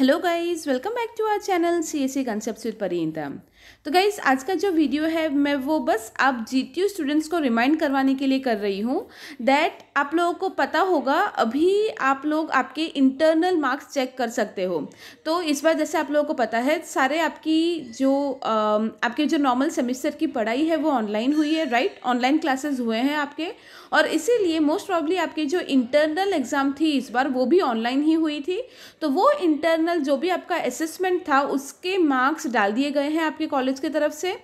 hello guys welcome back to our channel C S C concepts with Pari ಅಂತ तो guys आज का जो वीडियो है मैं वो बस आप जी स्टूडेंट्स को रिमाइंड करवाने के लिए कर रही हूँ दैट आप लोगों को पता होगा अभी आप लोग आपके इंटरनल मार्क्स चेक कर सकते हो तो इस बार जैसे आप लोगों को पता है सारे आपकी जो आपके जो नॉर्मल सेमिस्टर की पढ़ाई है वो ऑनलाइन हुई है राइट ऑनलाइन क्लासेस हुए हैं आपके और इसीलिए मोस्ट प्रॉब्ली आपकी जो इंटरनल एग्ज़ाम थी इस बार वो भी ऑनलाइन ही हुई थी तो वो इंटरनल जो भी आपका असेसमेंट था उसके मार्क्स डाल दिए गए हैं आपके कॉलेज की तरफ से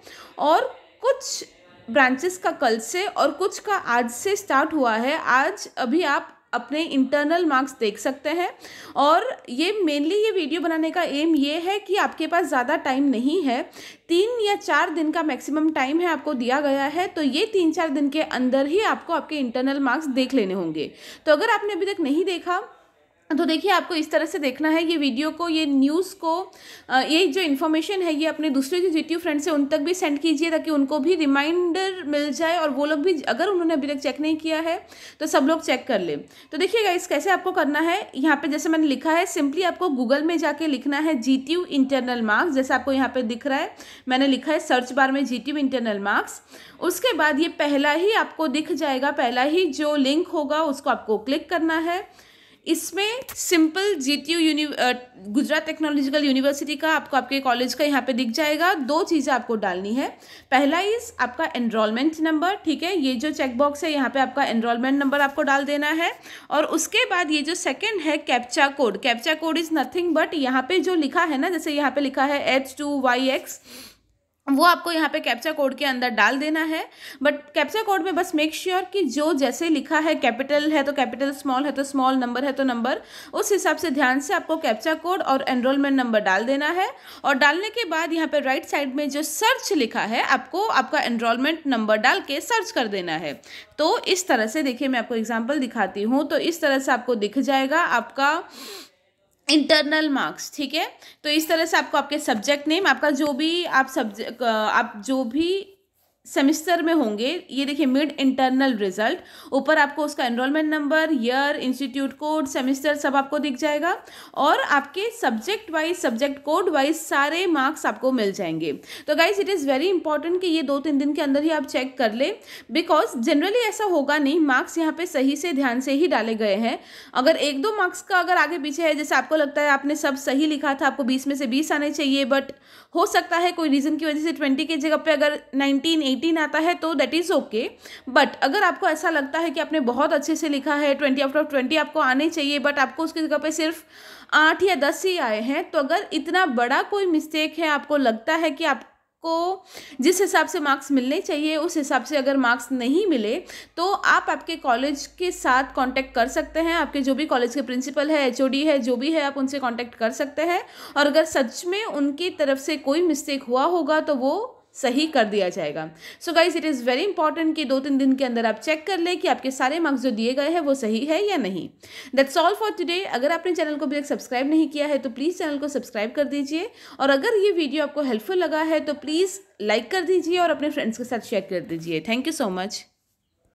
और कुछ ब्रांचेस का कल से और कुछ का आज से स्टार्ट हुआ है आज अभी आप अपने इंटरनल मार्क्स देख सकते हैं और ये मेनली ये वीडियो बनाने का एम ये है कि आपके पास ज़्यादा टाइम नहीं है तीन या चार दिन का मैक्सिमम टाइम है आपको दिया गया है तो ये तीन चार दिन के अंदर ही आपको आपके इंटरनल मार्क्स देख लेने होंगे तो अगर आपने अभी तक नहीं देखा तो देखिए आपको इस तरह से देखना है ये वीडियो को ये न्यूज़ को ये जो इन्फॉर्मेशन है ये अपने दूसरे जो जी फ्रेंड्स हैं उन तक भी सेंड कीजिए ताकि उनको भी रिमाइंडर मिल जाए और वो लोग भी अगर उन्होंने अभी तक चेक नहीं किया है तो सब लोग चेक कर लें तो देखिएगा इस कैसे आपको करना है यहाँ पर जैसे मैंने लिखा है सिंपली आपको गूगल में जाके लिखना है जी इंटरनल मार्क्स जैसे आपको यहाँ पर दिख रहा है मैंने लिखा है सर्च बार में जी इंटरनल मार्क्स उसके बाद ये पहला ही आपको दिख जाएगा पहला ही जो लिंक होगा उसको आपको क्लिक करना है इसमें simple G T U Gujarat Technological University का आपको आपके कॉलेज का यहाँ पे दिख जाएगा दो चीज़ें आपको डालनी है पहला इस आपका एनरोलमेंट नंबर ठीक है ये जो चेकबॉक्स है यहाँ पे आपका एनरोलमेंट नंबर आपको डाल देना है और उसके बाद ये जो सेकेंड है captcha code captcha code is nothing but यहाँ पे जो लिखा है ना जैसे यहाँ पे लिखा है एच टू वाई एक्स वो आपको यहाँ पे कैप्चा कोड के अंदर डाल देना है बट कैप्चा कोड में बस मेक श्योर sure कि जो जैसे लिखा है कैपिटल है तो कैपिटल स्मॉल है तो स्मॉल नंबर है तो नंबर उस हिसाब से ध्यान से आपको कैप्चा कोड और एनरोलमेंट नंबर डाल देना है और डालने के बाद यहाँ पे राइट साइड में जो सर्च लिखा है आपको आपका एनरोलमेंट नंबर डाल के सर्च कर देना है तो इस तरह से देखिए मैं आपको एग्जाम्पल दिखाती हूँ तो इस तरह से आपको दिख जाएगा आपका इंटरनल मार्क्स ठीक है तो इस तरह से आपको आपके सब्जेक्ट नेम आपका जो भी आप सब्जेक्ट आप जो भी सेमिस्टर में होंगे ये देखिए मिड इंटरनल रिजल्ट ऊपर आपको उसका enrolment number year institute code semester सब आपको दिख जाएगा और आपके subject wise subject code wise सारे मार्क्स आपको मिल जाएंगे तो guys it is very important कि ये दो तीन दिन के अंदर ही आप चेक कर लें बिकॉज जनरली ऐसा होगा नहीं मार्क्स यहाँ पर सही से ध्यान से ही डाले गए हैं अगर एक दो मार्क्स का अगर आगे पीछे है जैसे आपको लगता है आपने सब सही लिखा था आपको बीस में से बीस आने चाहिए बट हो सकता है कोई रीज़न की वजह से ट्वेंटी के जगह पर अगर नाइनटीन एटीन आता है तो दैट इज़ ओके बट अगर आपको ऐसा लगता है कि आपने बहुत अच्छे से लिखा है ट्वेंटी आउट ऑफ ट्वेंटी आपको आने चाहिए बट आपको उसकी जगह पे सिर्फ आठ या दस ही आए हैं तो अगर इतना बड़ा कोई मिस्टेक है आपको लगता है कि आप को जिस हिसाब से मार्क्स मिलने चाहिए उस हिसाब से अगर मार्क्स नहीं मिले तो आप आपके कॉलेज के साथ कांटेक्ट कर सकते हैं आपके जो भी कॉलेज के प्रिंसिपल है एच है जो भी है आप उनसे कांटेक्ट कर सकते हैं और अगर सच में उनकी तरफ से कोई मिस्टेक हुआ होगा तो वो सही कर दिया जाएगा so guys it is very important कि दो तीन दिन के अंदर आप चेक कर लें कि आपके सारे मार्क्स जो दिए गए हैं वो सही है या नहीं दैट्स ऑल फॉर टुडे अगर आपने चैनल को अभी तक सब्सक्राइब नहीं किया है तो प्लीज़ चैनल को सब्सक्राइब कर दीजिए और अगर ये वीडियो आपको हेल्पफुल लगा है तो प्लीज़ लाइक कर दीजिए और अपने फ्रेंड्स के साथ शेयर कर दीजिए थैंक यू सो मच